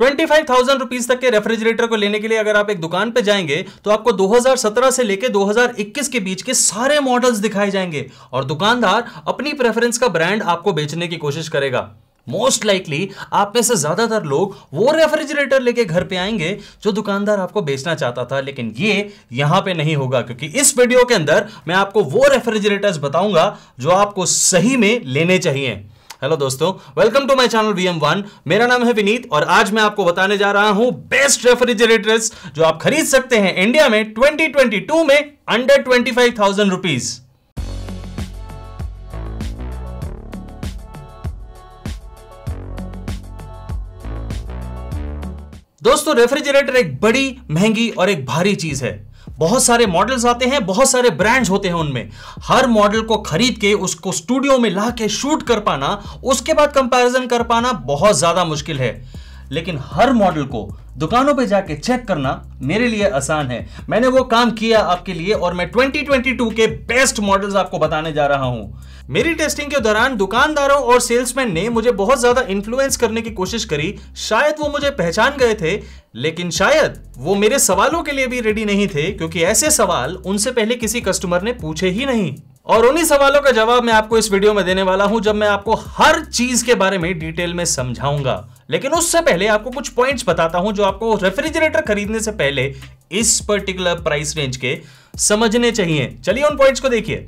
twenty five thousand rupees तक के refrigerator को लेने के लिए अगर आप एक दुकान पे जाएंगे तो आपको 2017 से लेकर 2021 के बीच के सारे मॉडल्स दिखाए जाएंगे और दुकानदार अपनी प्रेफरेंस का ब्रांड आपको बेचने की कोशिश करेगा मोस्ट लाइकली आप में से ज्यादातर लोग वो रेफ्रिजरेटर लेके घर पे आएंगे जो दुकानदार आपको बेचना चाहता था लेकिन ये यहां पे नहीं होगा क्योंकि इस वीडियो के अंदर मैं आपको वो रेफ्रिजरेटर्स बताऊंगा जो आपको सही में लेने चाहिए हेलो दोस्तों welcome to my channel VM one मेरा नाम है विनीत और आज मैं आपको बताने जा रहा हूं बेस्ट रेफ्रिजरेटर्स जो आप खरीद सकते हैं इंडिया में 2022 में under twenty five thousand rupees दोस्तों रेफ्रिजरेटर एक बड़ी महंगी और एक भारी चीज है बहुत सारे मॉडल्स आते हैं बहुत सारे ब्रांड्स होते हैं उनमें हर मॉडल को खरीद के उसको स्टूडियो में ला के शूट कर पाना उसके बाद कंपैरिजन कर पाना बहुत ज़्यादा मुश्किल है लेकिन हर मॉडल को दुकानों पे जाके चेक करना मेरे लिए आसान है मैंने वो काम किया आपके लिए और मैं 2022 के बेस्ट मॉडल्स आपको बताने जा रहा हूं मेरी टेस्टिंग के दौरान दुकानदारों और सेल्समैन ने मुझे बहुत ज्यादा इन्फ्लुएंस करने की कोशिश करी शायद वो मुझे पहचान गए थे लेकिन शायद वो मेरे सवालों के लिए भी रेडी नहीं थे क्योंकि ऐसे सवाल उनसे पहले किसी कस्टमर ने पूछे ही नहीं और उन्हीं सवालों का जवाब मैं आपको इस वीडियो में देने वाला हूं जब मैं आपको हर चीज के बारे में डिटेल में समझाऊंगा लेकिन उससे पहले आपको कुछ पॉइंट्स बताता हूं जो आपको रेफ्रिजरेटर खरीदने से पहले इस पर्टिकुलर प्राइस रेंज के समझने चाहिए चलिए उन पॉइंट्स को देखिए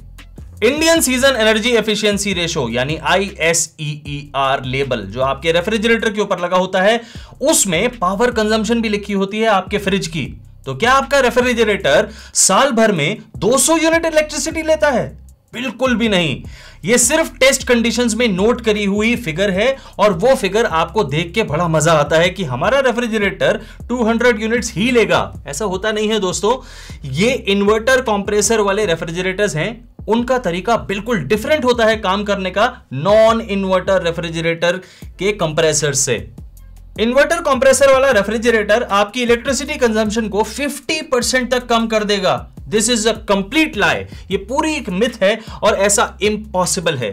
Indian season energy efficiency ratio यानी आई आर लेबल जो आपके रेफ्रिजरेटर के ऊपर लगा होता है उसमें पावर कंजम्पशन भी लिखी होती है आपके फ्रिज की तो क्या आपका रेफ्रिजरेटर साल भर में 200 यूनिट इलेक्ट्रिसिटी लेता है बिल्कुल भी नहीं ये सिर्फ टेस्ट कंडीशंस में नोट करी हुई फिगर है और वो फिगर आपको देख के बड़ा मजा आता है कि हमारा रेफ्रिजरेटर 200 यूनिट्स ही लेगा ऐसा होता नहीं है दोस्तों ये इन्वर्टर कंप्रेसर वाले रेफ्रिजरेटर्स हैं उनका तरीका बिल्कुल डिफरेंट होता है काम करने का नॉन इन्वर्टर रेफ्रिजरेटर के कंप्रेसर से इन्वर्टर कंप्रेसर वाला रेफ्रिजरेटर आपकी इलेक्ट्रिसिटी कंजम्पशन को 50 परसेंट तक कम कर देगा this is a complete lie ये पूरी एक मिथ है और ऐसा इम्पॉसिबल है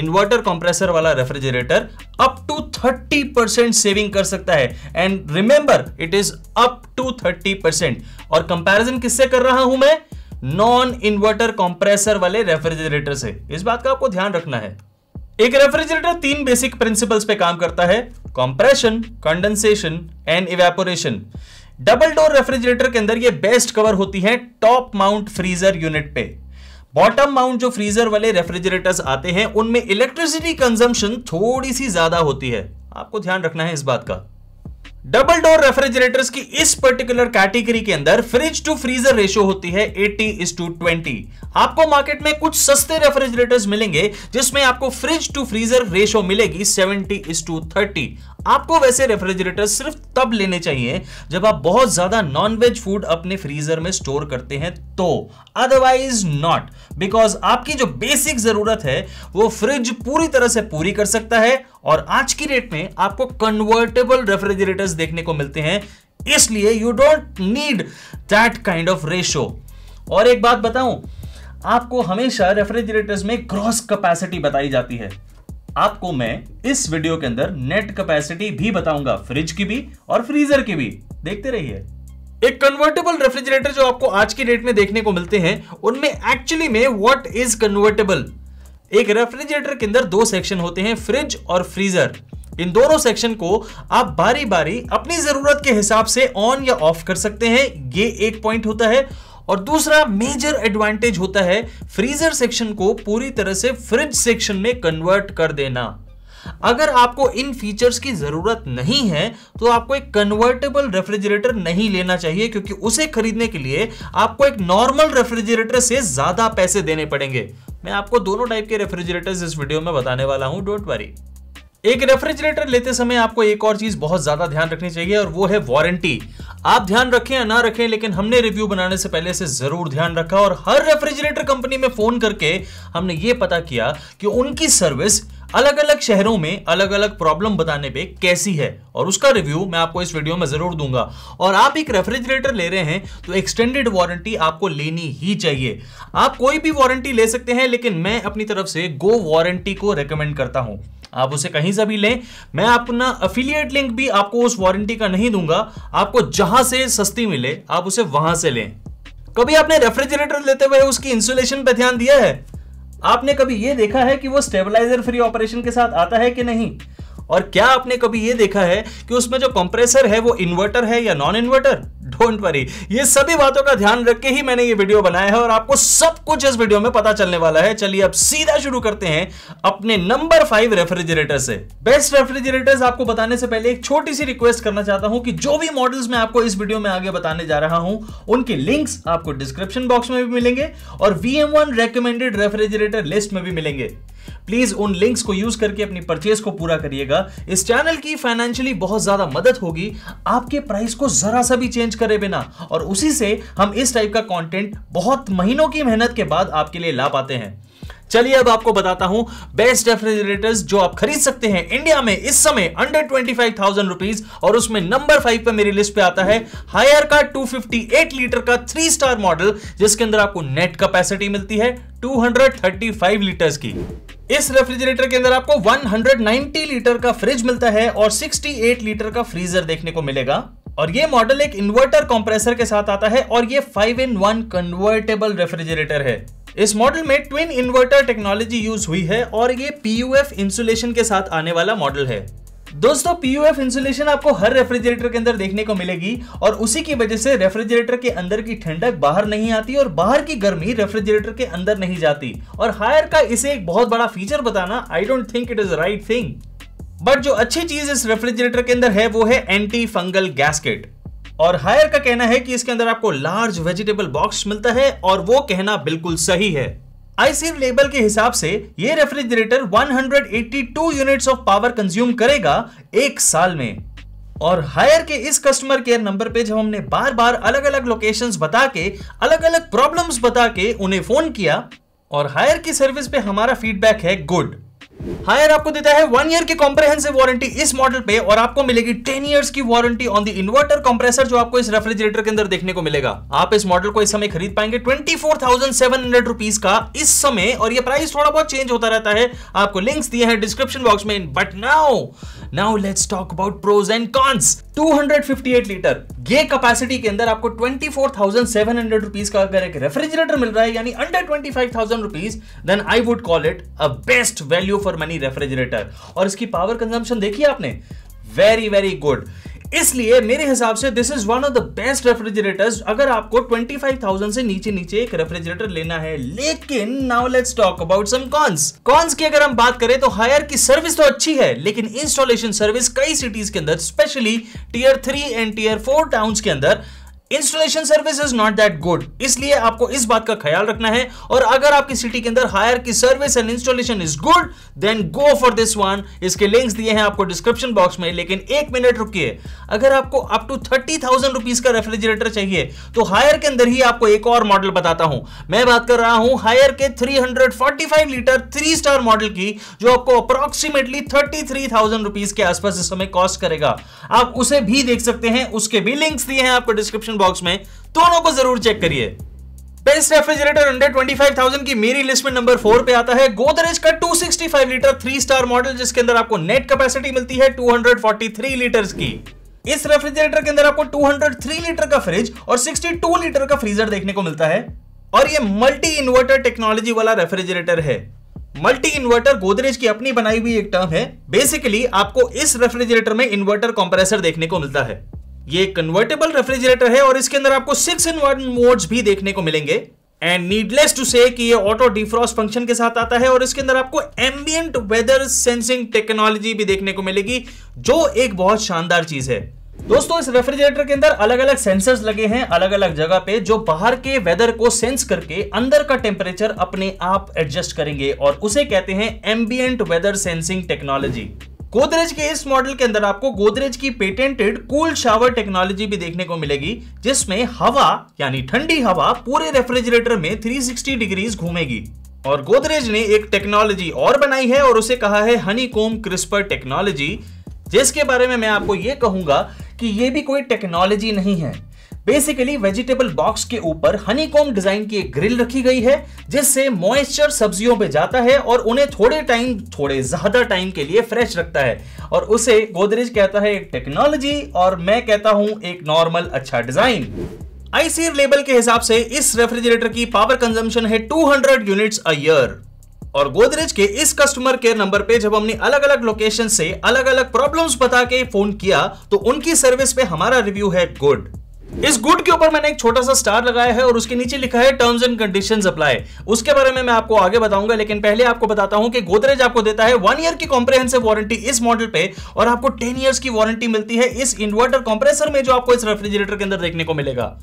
इन्वर्टर कंप्रेसर वाला refrigerator up to 30 percent saving कर सकता है and remember it is up to 30 percent और कंपैरिजन किससे कर रहा हूं मैं नॉन इन्वर्टर कंप्रेसर वाले रेफ्रिजरेटर से इस बात का आपको ध्यान रखना है एक रेफ्रिजरेटर तीन बेसिक प्रिंसिपल्स पे काम करता है compression condensation and evaporation double door refrigerator के अंदर ये बेस्ट कवर होती है टॉप माउंट फ्रीजर यूनिट पे बॉटम माउंट जो फ्रीजर वाले रेफ्रिजरेटर्स आते हैं उनमें इलेक्ट्रिसिटी कंजम्पशन थोड़ी सी ज्यादा होती है आपको ध्यान रखना है इस बात का डबल डोर रेफ्रिजरेटर्स की इस पर्टिकुलर कैटेगरी के अंदर फ्रिज टू फ्रीजर रेशियो होती है 80 इज टू 20 आपको मार्केट में कुछ सस्ते रेफ्रिजरेटर्स मिलेंगे जिसमें आपको फ्रिज टू फ्रीजर रेशियो मिलेगी 70 इज टू 30 आपको वैसे रेफ्रिजरेटर सिर्फ तब लेने चाहिए जब आप बहुत ज्यादा नॉनवेज फूड अपने फ्रीजर में स्टोर करते हैं तो अदरवाइज नॉट बिकॉज आपकी जो बेसिक जरूरत है वो फ्रिज पूरी तरह से पूरी कर सकता है और आज की डेट में आपको कन्वर्टेबल रेफ्रिजरेटर्स देखने को मिलते हैं इसलिए you don't need that kind of ratio और एक बात बताऊं आपको हमेशा रेफ्रिजरेटर्स में ग्रॉस कैपेसिटी बताई जाती है आपको मैं इस वीडियो के अंदर नेट कैपेसिटी भी बताऊंगा फ्रिज की भी और फ्रीजर की भी देखते रहिए एक कन्वर्टेबल रेफ्रिजरेटर जो आपको आज की डेट में देखने को मिलते हैं उनमें एक्चुअली में व्हाट इज कन्वर्टेबल एक रेफ्रिजरेटर के अंदर दो सेक्शन होते हैं फ्रिज और फ्रीजर इन दोनों सेक्शन को आप बारी बारी अपनी जरूरत के हिसाब से ऑन या ऑफ कर सकते हैं ये एक पॉइंट होता है और दूसरा मेजर एडवांटेज होता है फ्रीजर सेक्शन को पूरी तरह से फ्रिज सेक्शन में कन्वर्ट कर देना अगर आपको इन फीचर्स की ज़रूरत नहीं है तो आपको एक कन्वर्टेबल रेफ्रिजरेटर नहीं लेना चाहिए क्योंकि उसे खरीदने के लिए आपको एक नॉर्मल रेफ्रिजरेटर से ज़्यादा पैसे देने पड़ेंगे मैं आपको दोनों टाइप के रेफ्रिजरेटर्स इस वीडियो में बताने वाला हूं डोंट वरी एक रेफ्रिजरेटर लेते समय आपको एक और चीज बहुत ज्यादा ध्यान रखनी चाहिए और वो है वारंटी आप ध्यान रखें या ना रखें लेकिन हमने रिव्यू बनाने से पहले से जरूर ध्यान रखा और हर रेफ्रिजरेटर कंपनी में फोन करके हमने ये पता किया कि उनकी सर्विस अलग अलग शहरों में अलग अलग प्रॉब्लम बताने पे कैसी है और उसका रिव्यू मैं आपको इस वीडियो में जरूर दूंगा और आप एक रेफ्रिजरेटर ले रहे हैं तो एक्सटेंडेड वारंटी आपको लेनी ही चाहिए आप कोई भी वारंटी ले सकते हैं लेकिन मैं अपनी तरफ से गो वारंटी को रिकमेंड करता हूं आप उसे कहीं से भी लें मैं अपना अफिलियट लिंक भी आपको उस वारंटी का नहीं दूंगा आपको जहां से सस्ती मिले आप उसे वहां से लें कभी आपने रेफ्रिजरेटर लेते हुए उसकी इंसुलेशन पर ध्यान दिया है आपने कभी यह देखा है कि वो स्टेबलाइजर फ्री ऑपरेशन के साथ आता है कि नहीं और क्या आपने कभी ये देखा है कि उसमें जो कंप्रेसर है वो इन्वर्टर है या नॉन इन्वर्टर डोंट वरी ये सभी बातों का ध्यान रख के ही मैंने ये वीडियो बनाया है और आपको सब कुछ इस वीडियो में पता चलने वाला है चलिए अब सीधा शुरू करते हैं अपने नंबर फाइव रेफ्रिजरेटर से बेस्ट रेफ्रिजरेटर्स आपको बताने से पहले एक छोटी सी रिक्वेस्ट करना चाहता हूं कि जो भी मॉडल्स मैं आपको इस वीडियो में आगे बताने जा रहा हूं उनके लिंक्स आपको डिस्क्रिप्शन बॉक्स में भी मिलेंगे और we one recommended refrigerator list में भी मिलेंगे प्लीज उन लिंक्स को यूज करके अपनी परचेज को पूरा करिएगा इस चैनल की फाइनेंशियली बहुत ज्यादा मदद होगी आपके प्राइस को जरा सा भी चेंज करे बिना और उसी से हम इस टाइप का कॉन्टेंट बहुत महीनों की मेहनत के बाद आपके लिए ला पाते हैं चलिए अब आपको बताता हूं बेस्ट रेफ्रिजरेटर्स जो आप खरीद सकते हैं इंडिया में इस समय under twenty five thousand rupees और उसमें नंबर फाइव पर मेरी लिस्ट पे आता है हायर का 258 लीटर का थ्री स्टार मॉडल जिसके अंदर आपको नेट कैपेसिटी मिलती है 235 लीटर्स की इस रेफ्रिजरेटर के अंदर आपको 190 लीटर का फ्रिज मिलता है और 68 लीटर का फ्रीजर देखने को मिलेगा और ये मॉडल एक इन्वर्टर कंप्रेसर के साथ आता है और ये 5 इन 1 कन्वर्टेबल रेफ्रिजरेटर है इस मॉडल में ट्विन इन्वर्टर टेक्नोलॉजी यूज हुई है और ये पीयूएफ इंसुलेशन के साथ आने वाला मॉडल है दोस्तों पीयूएफ इंसुलेशन आपको हर रेफ्रिजरेटर के अंदर देखने को मिलेगी और उसी की वजह से रेफ्रिजरेटर के अंदर की ठंडक बाहर नहीं आती और बाहर की गर्मी रेफ्रिजरेटर के अंदर नहीं जाती और हायर का इसे एक बहुत बड़ा फीचर बताना I don't think it is right thing but जो अच्छी चीज इस रेफ्रिजरेटर के अंदर है वो है एंटी फंगल गैसकेट और हायर का कहना है कि इसके अंदर आपको लार्ज वेजिटेबल बॉक्स मिलता है और वो कहना बिल्कुल सही है आईसीएम लेबल के हिसाब से यह refrigerator 182 units of power consume करेगा एक साल में और हायर के इस कस्टमर केयर नंबर पे जब हमने बार बार अलग अलग लोकेशंस बता के अलग अलग प्रॉब्लम्स बता के उन्हें फोन किया और हायर की सर्विस पे हमारा फीडबैक है गुड हायर आपको देता है वन ईयर की कॉम्प्रेहेंसिव वारंटी इस मॉडल पे और आपको मिलेगी टेन ईयर्स की warranty on the inverter compressor जो आपको इस रेफ्रिजरेटर के अंदर देखने को मिलेगा आप इस मॉडल को इस समय खरीद पाएंगे twenty four thousand seven hundred rupees का इस समय और ये प्राइस थोड़ा बहुत चेंज होता रहता है आपको लिंक्स दिए हैं डिस्क्रिप्शन बॉक्स में but now now let's talk about pros and cons 258 litre ये कैपेसिटी के अंदर आपको 24,700 रुपीस का अगर एक रेफ्रिजरेटर मिल रहा है यानी under 25,000 rupees then I would call it a best value for for many refrigerator और इसकी पावर कंजम्पशन देखी आपने वेरी वेरी गुड इसलिए मेरे हिसाब से this is one of the best refrigerators अगर आपको 25,000 से नीचे नीचे एक रेफ्रिजरेटर लेना है लेकिन now let's talk about some cons cons की अगर हम बात करें तो हायर की सर्विस तो अच्छी है लेकिन इंस्टॉलेशन सर्विस कई सिटीज के अंदर specially tier three and tier four town के अंदर installation service is not that good इसलिए आपको इस बात का ख्याल रखना है और अगर आपकी सिटी के अंदर हायर की service and installation is good then go for this one इसके लिंक्स दिए हैं आपको डिस्क्रिप्शन बॉक्स में लेकिन एक मिनट रुकिए अगर आपको up to thirty thousand rupees का रेफ्रिजरेटर चाहिए तो हायर के अंदर ही आपको एक और मॉडल बताता हूं मैं बात कर रहा हूं हायर के three hundred forty five litre three star model की जो आपको approximately thirty three thousand rupees के आसपास इस समय कॉस्ट करेगा आप उसे भी देख सकते हैं उसके भी लिंक्स दिए हैं आपको डिस्क्रिप्शन डिस्क्रिप्शन बॉक्स में दोनों को जरूर चेक करिए बेस्ट रेफ्रिजरेटर अंडर 25,000 की मेरी लिस्ट में नंबर फोर पे आता है गोदरेज का 265 लीटर थ्री स्टार मॉडल जिसके अंदर आपको नेट कैपेसिटी मिलती है 243 लीटर की इस रेफ्रिजरेटर के अंदर आपको 203 लीटर का फ्रिज और 62 लीटर का फ्रीजर देखने को मिलता है और ये मल्टी इन्वर्टर टेक्नोलॉजी वाला रेफ्रिजरेटर है मल्टी इन्वर्टर गोदरेज की अपनी बनाई हुई एक टर्म है बेसिकली आपको इस रेफ्रिजरेटर में इन्वर्टर कंप्रेसर देखने को मिलता है ये कन्वर्टेबल रेफ्रिजरेटर है और इसके अंदर आपको सिक्स इन वन मोड्स भी देखने को मिलेंगे एंड नीडलेस टू से कि ये ऑटो डिफ्रॉस्ट फंक्शन के साथ आता है और इसके अंदर आपको एम्बियंट वेदर सेंसिंग टेक्नोलॉजी भी देखने को मिलेगी जो एक बहुत शानदार चीज है दोस्तों इस रेफ्रिजरेटर के अंदर अलग अलग सेंसर्स लगे हैं अलग अलग जगह पे जो बाहर के वेदर को सेंस करके अंदर का टेम्परेचर अपने आप एडजस्ट करेंगे और उसे कहते हैं ambient weather sensing technology Godrej के इस मॉडल के अंदर आपको गोदरेज की पेटेंटेड कूल शावर टेक्नोलॉजी भी देखने को मिलेगी जिसमें हवा यानी ठंडी हवा पूरे रेफ्रिजरेटर में 360 डिग्रीज घूमेगी और गोदरेज ने एक टेक्नोलॉजी और बनाई है और उसे कहा है हनी कोम क्रिस्पर टेक्नोलॉजी जिसके बारे में मैं आपको यह कहूंगा कि यह भी कोई टेक्नोलॉजी नहीं है बेसिकली वेजिटेबल बॉक्स के ऊपर हनीकॉम डिजाइन की एक ग्रिल रखी गई है जिससे मॉइस्चर सब्जियों पे जाता है और उन्हें थोड़े टाइम थोड़े ज्यादा टाइम के लिए फ्रेश रखता है और उसे गोदरेज कहता है एक टेक्नोलॉजी और मैं कहता हूं एक नॉर्मल अच्छा डिजाइन आईसीर लेबल के हिसाब से इस रेफ्रिजरेटर की पावर कंजम्पशन है 200 यूनिट्स अ ईयर और गोदरेज के इस कस्टमर केयर नंबर पे जब हमने अलग अलग लोकेशन से अलग अलग प्रॉब्लम्स बता के फोन किया तो उनकी सर्विस पे हमारा रिव्यू है गुड इस गुड के ऊपर मैंने एक छोटा सा स्टार लगाया है और उसके नीचे लिखा है टर्म्स एंड कंडीशन अप्लाई उसके बारे में मैं आपको आगे बताऊंगा लेकिन पहले आपको बताता हूं कि गोदरेज आपको देता है वन ईयर की कॉम्प्रेहेंसिव वारंटी इस मॉडल पे और आपको टेन ईयर्स की वारंटी मिलती है इस इन्वर्टर कॉम्प्रेसर में जो आपको इस रेफ्रिजरेटर के अंदर देखने को मिलेगा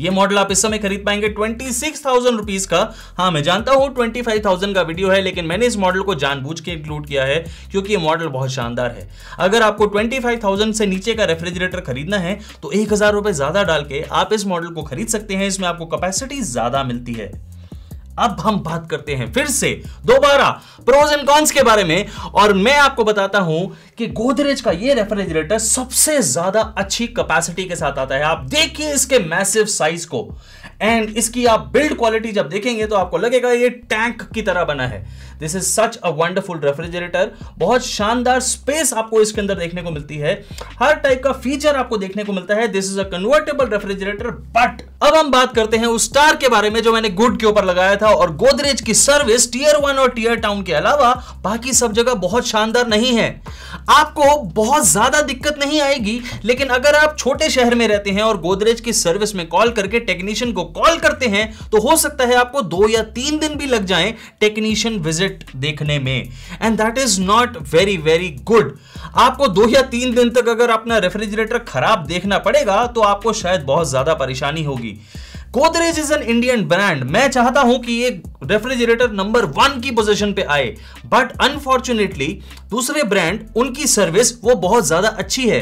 ये मॉडल आप इस समय खरीद पाएंगे ट्वेंटी सिक्स थाउजेंड रुपीज का हाँ मैं जानता हूँ ट्वेंटी फाइव थाउजेंड का वीडियो है लेकिन मैंने इस मॉडल को जानबूझ के इंक्लूड किया है क्योंकि ये मॉडल बहुत शानदार है अगर आपको ट्वेंटी फाइव थाउजेंड से नीचे का रेफ्रिजरेटर खरीदना है तो एक हजार रुपए ज्यादा डाल के आप इस मॉडल को खरीद सकते हैं इसमें आपको कैपेसिटी ज्यादा मिलती है अब हम बात करते हैं फिर से दोबारा प्रोज एंड कॉन्स के बारे में और मैं आपको बताता हूं कि गोदरेज का ये रेफ्रिजरेटर सबसे ज्यादा अच्छी कैपेसिटी के साथ आता है आप देखिए इसके मैसिव साइज को एंड इसकी आप बिल्ड क्वालिटी जब देखेंगे तो आपको लगेगा ये टैंक की तरह बना है this is such a wonderful refrigerator बहुत शानदार स्पेस आपको इसके अंदर देखने को मिलती है हर टाइप का फीचर आपको देखने को मिलता है this is a convertible refrigerator but अब हम बात करते हैं उस स्टार के बारे में जो मैंने गुड के ऊपर लगाया था और गोदरेज की सर्विस टीयर वन और टीयर टाउन के अलावा बाकी सब जगह बहुत शानदार नहीं है आपको बहुत ज्यादा दिक्कत नहीं आएगी लेकिन अगर आप छोटे शहर में रहते हैं और गोदरेज की सर्विस में कॉल करके टेक्नीशियन को कॉल करते हैं तो हो सकता है आपको दो या तीन दिन भी लग जाए टेक्नीशियन विजिट डिपॉजिट देखने में and that is not very very good आपको दो या तीन दिन तक अगर अपना रेफ्रिजरेटर खराब देखना पड़ेगा तो आपको शायद बहुत ज्यादा परेशानी होगी Godrej is an Indian brand मैं चाहता हूं कि ये रेफ्रिजरेटर नंबर वन की पोजीशन पे आए बट अनफॉर्चुनेटली दूसरे ब्रांड उनकी सर्विस वो बहुत ज्यादा अच्छी है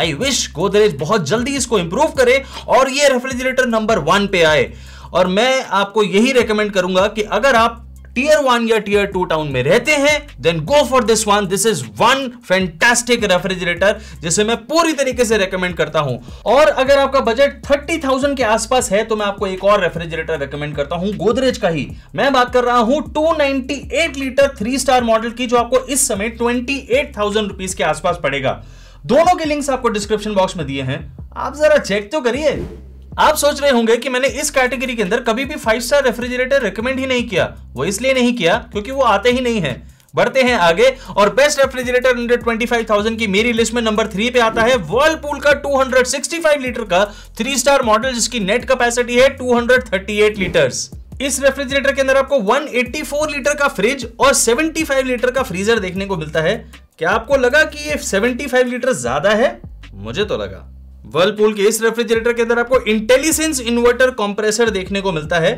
आई विश गोदरेज बहुत जल्दी इसको इंप्रूव करे और ये रेफ्रिजरेटर नंबर वन पे आए और मैं आपको यही रेकमेंड करूंगा कि अगर आप टीयर वन या टीयर टू टाउन में रहते हैं then go for this one this is one fantastic refrigerator जिसे मैं पूरी तरीके से रेकमेंड करता हूं और अगर आपका बजट थर्टी थाउजेंड के आसपास है तो मैं आपको एक और रेफ्रिजरेटर रेकमेंड करता हूं गोदरेज का ही मैं बात कर रहा हूं 298 लीटर थ्री स्टार मॉडल की जो आपको इस समय ट्वेंटी एट थाउजेंड रुपीज के आसपास पड़ेगा दोनों के लिंक्स आपको डिस्क्रिप्शन बॉक्स में दिए हैं आप जरा चेक तो करिए आप सोच रहे होंगे कि मैंने इस कैटेगरी के अंदर कभी भी फाइव स्टार रेफ्रिजरेटर रिकमेंड ही नहीं किया वो इसलिए नहीं किया क्योंकि वो आते ही नहीं है बढ़ते हैं आगे और बेस्ट रेफ्रिजरेटर अंडर थाउजेंड की मेरी लिस्ट में नंबर थ्री पे आता है वर्लपूल का फाइव लीटर का थ्री स्टार मॉडल जिसकी नेट कैपेसिटी है two hundred thirty eight litres इस रेफ्रिजरेटर के अंदर आपको 184 लीटर का फ्रिज और 75 लीटर का फ्रीजर देखने को मिलता है क्या आपको लगा कि ये 75 लीटर ज्यादा है मुझे तो लगा वर्लपूल के इस रेफ्रिजरेटर के अंदर आपको इंटेलिजेंस इन्वर्टर कंप्रेसर देखने को मिलता है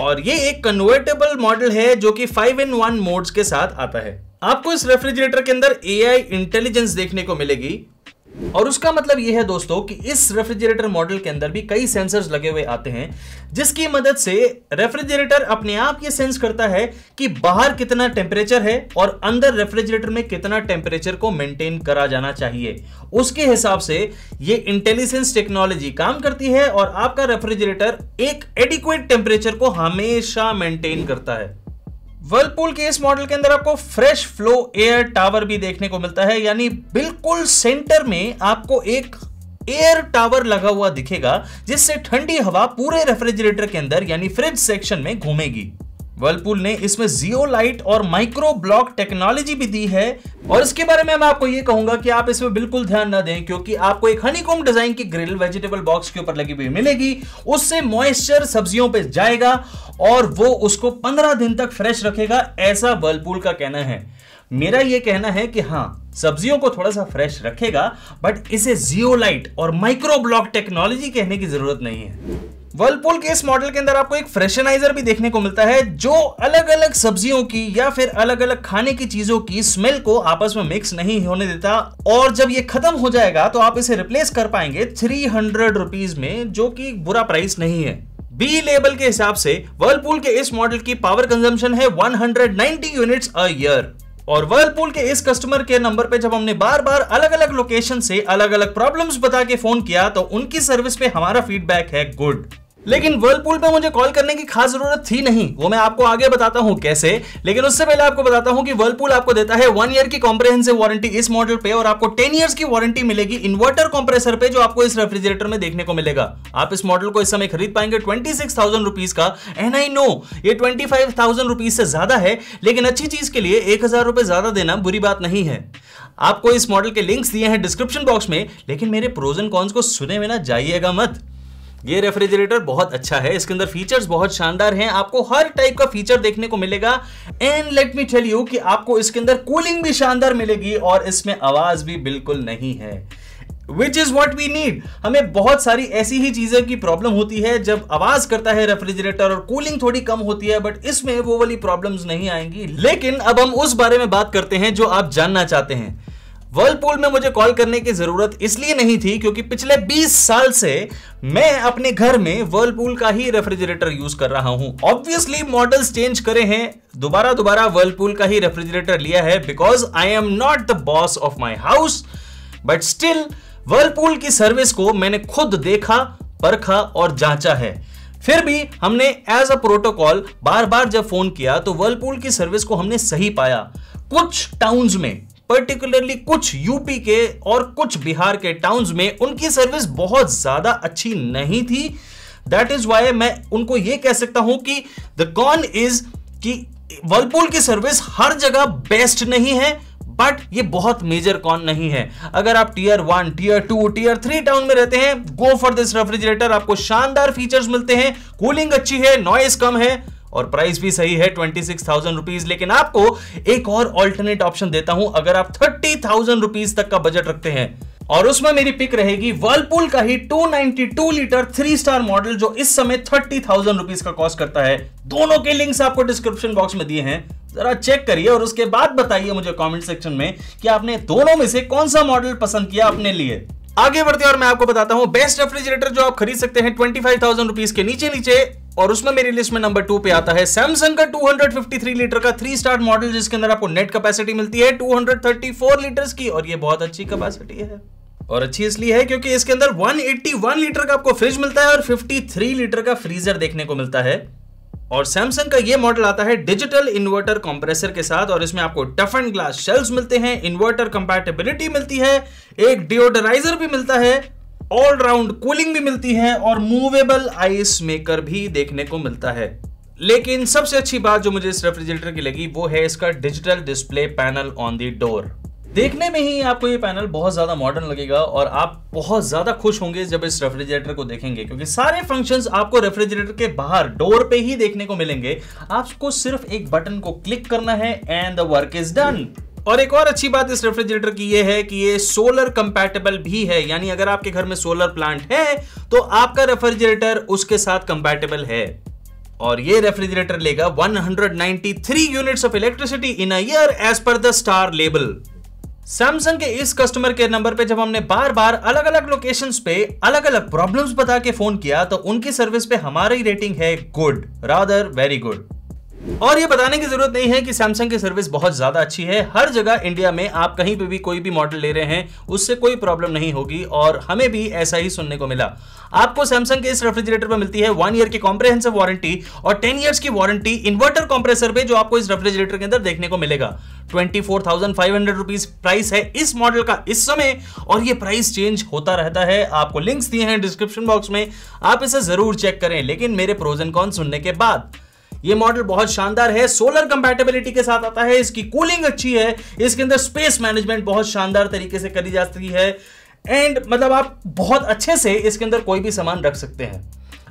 और ये एक कन्वर्टेबल मॉडल है जो कि फाइव इन वन मोड्स के साथ आता है आपको इस रेफ्रिजरेटर के अंदर एआई इंटेलिजेंस देखने को मिलेगी और उसका मतलब यह है दोस्तों कि इस रेफ्रिजरेटर मॉडल के अंदर भी कई सेंसर्स लगे हुए आते हैं जिसकी मदद से रेफ्रिजरेटर अपने आप ये सेंस करता है कि बाहर कितना टेम्परेचर है और अंदर रेफ्रिजरेटर में कितना टेम्परेचर को मेंटेन करा जाना चाहिए उसके हिसाब से ये इंटेलिजेंस टेक्नोलॉजी काम करती है और आपका रेफ्रिजरेटर एक एडिक्वेट टेम्परेचर को हमेशा मेंटेन करता है वर्लपूल के इस मॉडल के अंदर आपको फ्रेश फ्लो एयर टावर भी देखने को मिलता है यानी बिल्कुल सेंटर में आपको एक एयर टावर लगा हुआ दिखेगा जिससे ठंडी हवा पूरे रेफ्रिजरेटर के अंदर यानी फ्रिज सेक्शन में घूमेगी वर्लपूल ने इसमें जियो लाइट और माइक्रो ब्लॉक टेक्नोलॉजी भी दी है और इसके बारे में मैं आपको ये कहूंगा कि आप इसमें बिल्कुल ध्यान ना दें क्योंकि आपको एक हनीकॉम डिजाइन की ग्रिल वेजिटेबल बॉक्स के ऊपर लगी हुई मिलेगी उससे मॉइस्चर सब्जियों पे जाएगा और वो उसको पंद्रह दिन तक फ्रेश रखेगा ऐसा वर्लपूल का कहना है मेरा ये कहना है कि हाँ सब्जियों को थोड़ा सा फ्रेश रखेगा बट इसे जियो लाइट और माइक्रो ब्लॉक टेक्नोलॉजी कहने की जरूरत नहीं है वर्लपूल के इस मॉडल के अंदर आपको एक फ्रेशनाइजर भी देखने को मिलता है जो अलग अलग सब्जियों की या फिर अलग अलग खाने की चीजों की स्मेल को आपस में मिक्स नहीं होने देता और जब ये खत्म हो जाएगा तो आप इसे रिप्लेस कर पाएंगे थ्री हंड्रेड रुपीज में जो कि बुरा प्राइस नहीं है बी लेबल के हिसाब से वर्लपूल के इस मॉडल की पावर कंजम्पशन है one ninety units a year और वर्लपूल के इस कस्टमर केयर नंबर पे जब हमने बार बार अलग अलग लोकेशन से अलग अलग प्रॉब्लम्स बता के फोन किया तो उनकी सर्विस पे हमारा फीडबैक है गुड लेकिन वर्लपूल पे मुझे कॉल करने की खास जरूरत थी नहीं वो मैं आपको आगे बताता हूँ कैसे लेकिन उससे पहले आपको बताता हूँ कि वर्लपूल आपको देता है वन ईयर की कॉम्प्रेहेंसिव वारंटी इस मॉडल पे और आपको टेन ईयर्स की वारंटी मिलेगी इन्वर्टर कॉम्प्रेसर पे जो आपको इस रेफ्रिजरेटर में देखने को मिलेगा आप इस मॉडल को इस समय खरीद पाएंगे ट्वेंटी सिक्स थाउजेंड रुपीज का एन आई नो ये ट्वेंटी फाइव थाउजेंड रुपीज से ज्यादा है लेकिन अच्छी चीज के लिए एक हजार रुपए ज्यादा देना बुरी बात नहीं है आपको इस मॉडल के लिंक्स दिए हैं डिस्क्रिप्शन बॉक्स में लेकिन मेरे प्रोजन कॉन्स को सुने में ना जाइएगा मत ये रेफ्रिजरेटर बहुत अच्छा है इसके अंदर फीचर्स बहुत शानदार हैं आपको हर टाइप का फीचर देखने को मिलेगा and let me tell you कि आपको इसके अंदर कूलिंग भी शानदार मिलेगी और इसमें आवाज भी बिल्कुल नहीं है which is what we need हमें बहुत सारी ऐसी ही चीजें की प्रॉब्लम होती है जब आवाज करता है रेफ्रिजरेटर और कूलिंग थोड़ी कम होती है बट इसमें वो वाली प्रॉब्लम नहीं आएंगी लेकिन अब हम उस बारे में बात करते हैं जो आप जानना चाहते हैं वर्लपूल में मुझे कॉल करने की जरूरत इसलिए नहीं थी क्योंकि पिछले 20 साल से मैं अपने घर में वर्लपूल का ही रेफ्रिजरेटर यूज कर रहा हूं ऑब्वियसली मॉडल्स चेंज करे हैं दोबारा दोबारा वर्लपूल का ही रेफ्रिजरेटर लिया है because I am not the boss of my house but still Whirlpool की सर्विस को मैंने खुद देखा परखा और जांचा है फिर भी हमने एज अ प्रोटोकॉल बार बार जब फोन किया तो वर्लपूल की सर्विस को हमने सही पाया कुछ टाउन्स में पर्टिकुलरली कुछ यूपी के और कुछ बिहार के टाउन्स में उनकी सर्विस बहुत ज्यादा अच्छी नहीं थी दैट इज वाई मैं उनको ये कह सकता हूं कि द कॉन इज कि वर्लपूल की सर्विस हर जगह बेस्ट नहीं है बट ये बहुत मेजर कॉन नहीं है अगर आप tier one tier two tier three town में रहते हैं गो फॉर दिस रेफ्रिजरेटर आपको शानदार फीचर्स मिलते हैं कूलिंग अच्छी है नॉइस कम है और प्राइस भी सही है ट्वेंटी सिक्स थाउजेंड रुपीज लेकिन आपको एक और ऑल्टरनेट ऑप्शन देता हूं अगर आप थर्टी थाउजेंड रुपीज तक का बजट रखते हैं और उसमें मेरी पिक रहेगी वर्लपूल का ही 292 लीटर थ्री स्टार मॉडल जो इस समय थर्टी थाउजेंड रुपीज का कॉस्ट करता है दोनों के लिंक्स आपको डिस्क्रिप्शन बॉक्स में दिए हैं जरा चेक करिए और उसके बाद बताइए मुझे कमेंट सेक्शन में कि आपने दोनों में से कौन सा मॉडल पसंद किया अपने लिए आगे बढ़ते और मैं आपको बताता हूं बेस्ट रेफ्रिजरेटर जो आप खरीद सकते हैं ट्वेंटी फाइव थाउजेंड रुपीज के नीचे नीचे और उसमें मेरी लिस्ट में नंबर टू पे आता है सैमसंग का 253 लीटर का थ्री स्टार मॉडल जिसके अंदर आपको नेट कैपेसिटी मिलती है 234 लीटर की और ये बहुत अच्छी कैपेसिटी है और अच्छी इसलिए है क्योंकि इसके अंदर 181 लीटर का आपको फ्रिज मिलता है और 53 लीटर का फ्रीजर देखने को मिलता है और सैमसंग का ये मॉडल आता है डिजिटल इन्वर्टर कंप्रेसर के साथ और इसमें आपको टफ एंड ग्लास शेल्स मिलते हैं इन्वर्टर कंपैटिबिलिटी मिलती है एक डिओडराइजर भी मिलता है ऑलराउंड कूलिंग भी मिलती है और मूवेबल आइस मेकर भी देखने को मिलता है लेकिन सबसे अच्छी बात जो मुझे इस रेफ्रिजरेटर की लगी वो है इसका digital display panel on the door देखने में ही आपको ये पैनल बहुत ज़्यादा मॉडर्न लगेगा और आप बहुत ज़्यादा खुश होंगे जब इस रेफ्रिजरेटर को देखेंगे क्योंकि सारे फंक्शंस आपको रेफ्रिजरेटर के बाहर डोर पे ही देखने को मिलेंगे आपको सिर्फ एक बटन को क्लिक करना है and the work is done और एक और अच्छी बात इस रेफ्रिजरेटर की ये है कि ये सोलर कंपैटिबल भी है यानी अगर आपके घर में सोलर प्लांट है तो आपका रेफ्रिजरेटर उसके साथ कंपैटिबल है और ये रेफ्रिजरेटर लेगा 193 units of electricity in a year as per the star label Samsung के इस कस्टमर केयर नंबर पे जब हमने बार बार अलग अलग लोकेशंस पे अलग अलग प्रॉब्लम्स बता के फोन किया तो उनकी सर्विस पे हमारी रेटिंग है गुड रादर वेरी गुड और ये बताने की जरूरत नहीं है कि सैमसंग की सर्विस बहुत ज्यादा अच्छी है हर जगह इंडिया में आप कहीं पे भी कोई भी मॉडल ले रहे हैं उससे कोई प्रॉब्लम नहीं होगी और हमें भी ऐसा ही सुनने को मिला आपको सैमसंग के इस रेफ्रिजरेटर पर मिलती है वन ईयर की कॉम्प्रेहेंसिव वारंटी और टेन ईयर्स की वारंटी इन्वर्टर कॉम्प्रेसर पे जो आपको इस रेफ्रिजरेटर के अंदर देखने को मिलेगा twenty four thousand five hundred rupees price है इस मॉडल का इस समय और ये प्राइस चेंज होता रहता है आपको लिंक्स दिए हैं डिस्क्रिप्शन बॉक्स में आप इसे जरूर चेक करें लेकिन मेरे प्रोजन कॉन सुनने के बाद ये मॉडल बहुत शानदार है सोलर कंपैटिबिलिटी के साथ आता है इसकी कूलिंग अच्छी है इसके अंदर स्पेस मैनेजमेंट बहुत शानदार तरीके से करी जाती है एंड मतलब आप बहुत अच्छे से इसके अंदर कोई भी सामान रख सकते हैं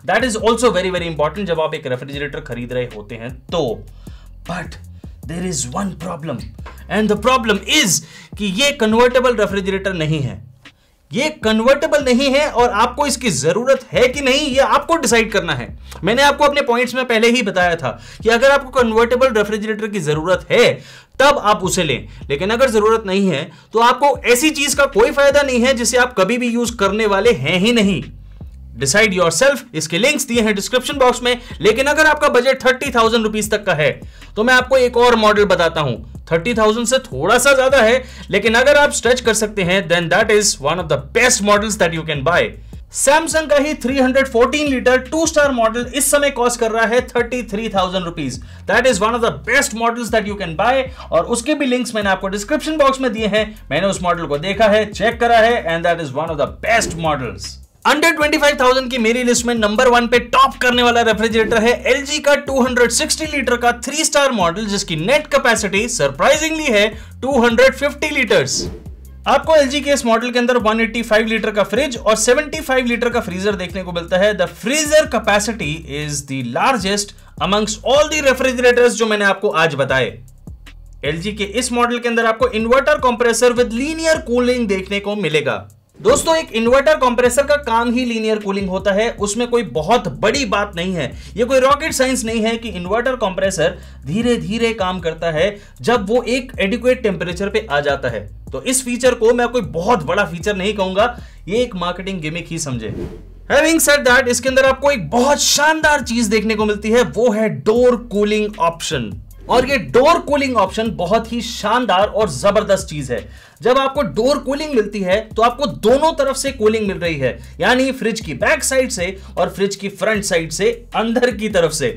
that is also very very important जब आप एक रेफ्रिजरेटर खरीद रहे होते हैं तो but there is one problem and the problem is कि ये कन्वर्टेबल रेफ्रिजरेटर नहीं है ये कन्वर्टेबल नहीं है और आपको इसकी जरूरत है कि नहीं ये आपको डिसाइड करना है मैंने आपको अपने पॉइंट्स में पहले ही बताया था कि अगर आपको कन्वर्टेबल रेफ्रिजरेटर की जरूरत है तब आप उसे लें लेकिन अगर जरूरत नहीं है तो आपको ऐसी चीज का कोई फायदा नहीं है जिसे आप कभी भी यूज करने वाले हैं ही नहीं डिसाइड योरसेल्फ इसके लिंक्स दिए हैं डिस्क्रिप्शन बॉक्स में लेकिन अगर आपका बजट थर्टी थाउजेंड रुपीज तक का है तो मैं आपको एक और मॉडल बताता हूं थर्टी थाउजेंड से थोड़ा सा ज्यादा है लेकिन अगर आप स्ट्रेच कर सकते हैं then that is one of the best models that you can buy Samsung का ही 314 लीटर टू स्टार मॉडल इस समय कॉस्ट कर रहा है thirty three thousand rupees that is one of the best models that you can buy और उसके भी लिंक्स मैंने आपको डिस्क्रिप्शन बॉक्स में दिए हैं मैंने उस मॉडल को देखा है चेक करा है and that is one of the best models under 25,000 की मेरी लिस्ट में नंबर वन पे टॉप करने वाला रेफ्रिजरेटर है एल का 260 लीटर का थ्री स्टार मॉडल जिसकी नेट कैपेसिटी सरप्राइजिंगली है 250 लीटर्स आपको एल के इस मॉडल के अंदर 185 लीटर का फ्रिज और 75 लीटर का फ्रीजर देखने को मिलता है the freezer capacity is the largest amongst all the refrigerators जो मैंने आपको आज बताए एल के इस मॉडल के अंदर आपको inverter compressor with linear cooling देखने को मिलेगा दोस्तों एक इन्वर्टर कंप्रेसर का काम ही लीनियर कूलिंग होता है उसमें कोई बहुत बड़ी बात नहीं है ये कोई रॉकेट साइंस नहीं है कि इन्वर्टर कंप्रेसर धीरे धीरे काम करता है जब वो एक एडिक्वेट टेम्परेचर पे आ जाता है तो इस फीचर को मैं कोई बहुत बड़ा फीचर नहीं कहूंगा ये एक मार्केटिंग गेमिक ही समझे हैविंग सेड दैट इसके अंदर आपको एक बहुत शानदार चीज देखने को मिलती है वो है डोर कूलिंग ऑप्शन और ये डोर कूलिंग ऑप्शन बहुत ही शानदार और जबरदस्त चीज है जब आपको डोर कूलिंग मिलती है तो आपको दोनों तरफ से कूलिंग मिल रही है यानी फ्रिज की बैक साइड से और फ्रिज की फ्रंट साइड से अंदर की तरफ से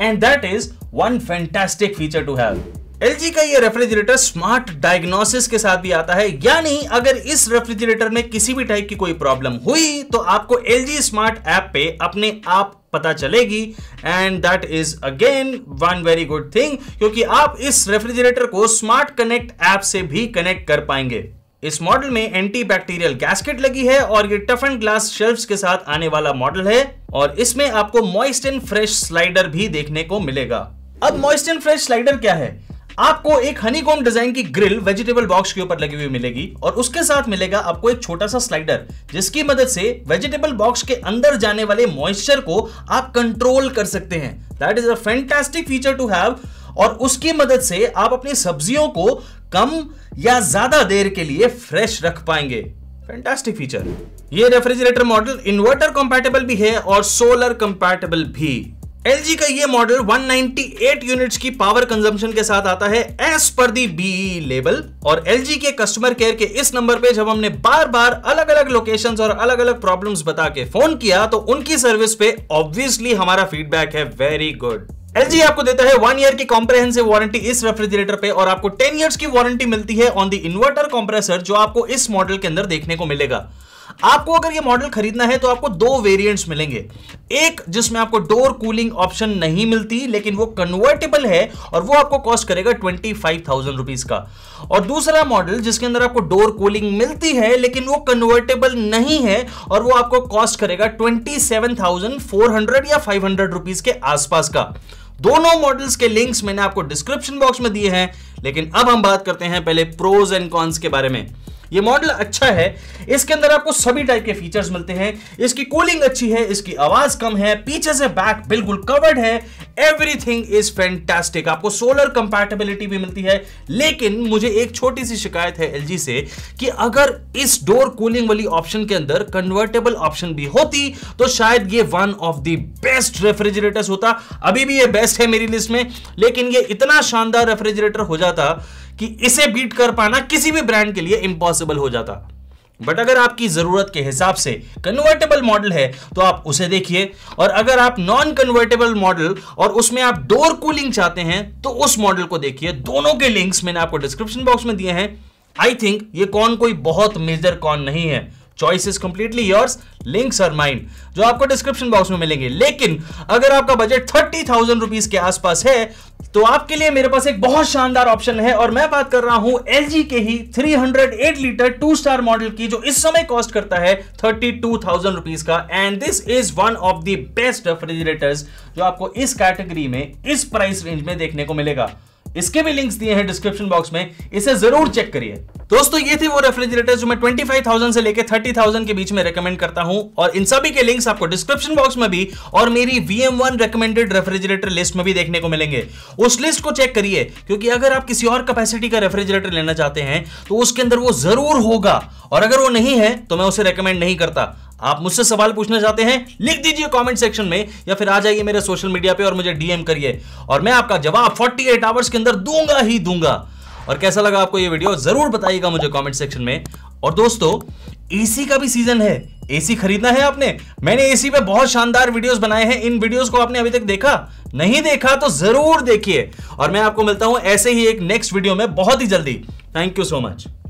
and that is one fantastic feature to have L का ये रेफ्रिजरेटर स्मार्ट डायग्नोसिस के साथ भी आता है यानी अगर इस रेफ्रिजरेटर में किसी भी टाइप की कोई प्रॉब्लम हुई तो आपको एल स्मार्ट ऐप पे अपने आप पता चलेगी and that is again one very good thing क्योंकि आप इस रेफ्रिजरेटर को स्मार्ट कनेक्ट ऐप से भी कनेक्ट कर पाएंगे इस मॉडल में एंटी बैक्टीरियल गैसकेट लगी है और ये टफ एंड ग्लास शेल्फ के साथ आने वाला मॉडल है और इसमें आपको मॉइस्ट एंड फ्रेश स्लाइडर भी देखने को मिलेगा अब मॉइस्ट एंड फ्रेश स्लाइडर क्या है आपको एक हनीकॉम डिजाइन की ग्रिल वेजिटेबल बॉक्स के ऊपर लगी हुई मिलेगी और उसके साथ मिलेगा आपको एक छोटा सा स्लाइडर जिसकी मदद से वेजिटेबल बॉक्स के अंदर जाने वाले मॉइस्चर को आप कंट्रोल कर सकते हैं that is a fantastic feature to have और उसकी मदद से आप अपनी सब्जियों को कम या ज्यादा देर के लिए फ्रेश रख पाएंगे फैंटास्टिक फीचर ये रेफ्रिजरेटर मॉडल इन्वर्टर कंपैटिबल भी है और सोलर कंपैटिबल भी एल का ये मॉडल 198 यूनिट्स की पावर कंजम्पशन के साथ आता है as per the BEE label और एल के कस्टमर केयर के इस नंबर पे जब हमने बार बार अलग अलग लोकेशंस और अलग अलग प्रॉब्लम्स बता के फोन किया तो उनकी सर्विस पे ऑब्वियसली हमारा फीडबैक है वेरी गुड एल आपको देता है वन ईयर की कॉम्प्रेहेंसिव वारंटी इस रेफ्रिजरेटर पे और आपको टेन ईयर्स की वारंटी मिलती है ऑन द इन्वर्टर कॉम्प्रेसर जो आपको इस मॉडल के अंदर देखने को मिलेगा आपको अगर ये मॉडल खरीदना है तो आपको दो वेरिएंट्स मिलेंगे एक जिसमें आपको डोर कूलिंग ऑप्शन नहीं मिलती लेकिन वो कन्वर्टेबल है और वो आपको कॉस्ट करेगा ट्वेंटी फाइव थाउजेंड रुपीज का और दूसरा मॉडल जिसके अंदर आपको डोर कूलिंग मिलती है लेकिन वो कन्वर्टेबल नहीं है और वो आपको कॉस्ट करेगा twenty seven thousand four hundred या फाइव हंड्रेड रुपीज के आसपास का दोनों मॉडल्स के लिंक्स मैंने आपको डिस्क्रिप्शन बॉक्स में दिए हैं लेकिन अब हम बात करते हैं पहले प्रोज एंड कॉन्स के बारे में ये मॉडल अच्छा है इसके अंदर आपको सभी टाइप के फीचर्स मिलते हैं इसकी कूलिंग अच्छी है इसकी आवाज कम है पीछे से बैक बिल्कुल कवर्ड है एवरीथिंग इज फैंटास्टिक आपको सोलर कंपैटिबिलिटी भी मिलती है लेकिन मुझे एक छोटी सी शिकायत है एलजी से कि अगर इस डोर कूलिंग वाली ऑप्शन के अंदर कन्वर्टेबल ऑप्शन भी होती तो शायद ये one of the best refrigerator होता अभी भी ये बेस्ट है मेरी लिस्ट में लेकिन ये इतना शानदार रेफ्रिजरेटर हो जाता कि इसे बीट कर पाना किसी भी ब्रांड के लिए इंपॉसिबल पॉसिबल हो जाता बट अगर आपकी ज़रूरत के हिसाब से कन्वर्टेबल मॉडल है तो आप उसे देखिए और अगर आप नॉन कन्वर्टेबल मॉडल और उसमें आप डोर कूलिंग चाहते हैं तो उस मॉडल को देखिए दोनों के लिंक्स मैंने आपको डिस्क्रिप्शन बॉक्स में दिए हैं आई थिंक ये कौन कोई बहुत मेजर कौन नहीं है choice is completely yours links are mind जो आपको डिस्क्रिप्शन बॉक्स में मिलेंगे लेकिन अगर आपका बजट थर्टी थाउजेंड रुपीज के आसपास है तो आपके लिए मेरे पास एक बहुत शानदार ऑप्शन है और मैं बात कर रहा हूं एल के ही 308 लीटर टू स्टार मॉडल की जो इस समय कॉस्ट करता है थर्टी टू थाउजेंड रुपीज का and this is one of the best refrigerators जो आपको इस कैटेगरी में इस प्राइस रेंज में देखने को मिलेगा इसके भी लिंक्स दिए हैं डिस्क्रिप्शन बॉक्स में इसे जरूर चेक करिए दोस्तों ये थे वो रेफ्रिजरेटर जो मैं 25,000 से लेकर 30,000 के बीच में रेकमेंड करता हूं और इन सभी के लिंक्स आपको डिस्क्रिप्शन बॉक्स में भी और मेरी VM1 रेकमेंडेड रेफ्रिजरेटर लिस्ट में भी देखने को मिलेंगे उस लिस्ट को चेक करिए क्योंकि अगर आप किसी और कैपेसिटी का रेफ्रिजरेटर लेना चाहते हैं तो उसके अंदर वो जरूर होगा और अगर वो नहीं है तो मैं उसे रेकमेंड नहीं करता आप मुझसे सवाल पूछना चाहते हैं लिख दीजिए कमेंट सेक्शन में या फिर आ जाइए मेरे सोशल मीडिया पे और मुझे डीएम करिए और मैं आपका जवाब 48 आवर्स के अंदर दूंगा ही दूंगा और कैसा लगा आपको ये वीडियो जरूर बताइएगा मुझे कमेंट सेक्शन में और दोस्तों एसी का भी सीजन है एसी खरीदना है आपने मैंने एसी पे बहुत शानदार वीडियोस बनाए हैं इन वीडियोस को आपने अभी तक देखा नहीं देखा तो जरूर देखिए और मैं आपको मिलता हूं ऐसे ही एक नेक्स्ट वीडियो में बहुत ही जल्दी थैंक यू सो मच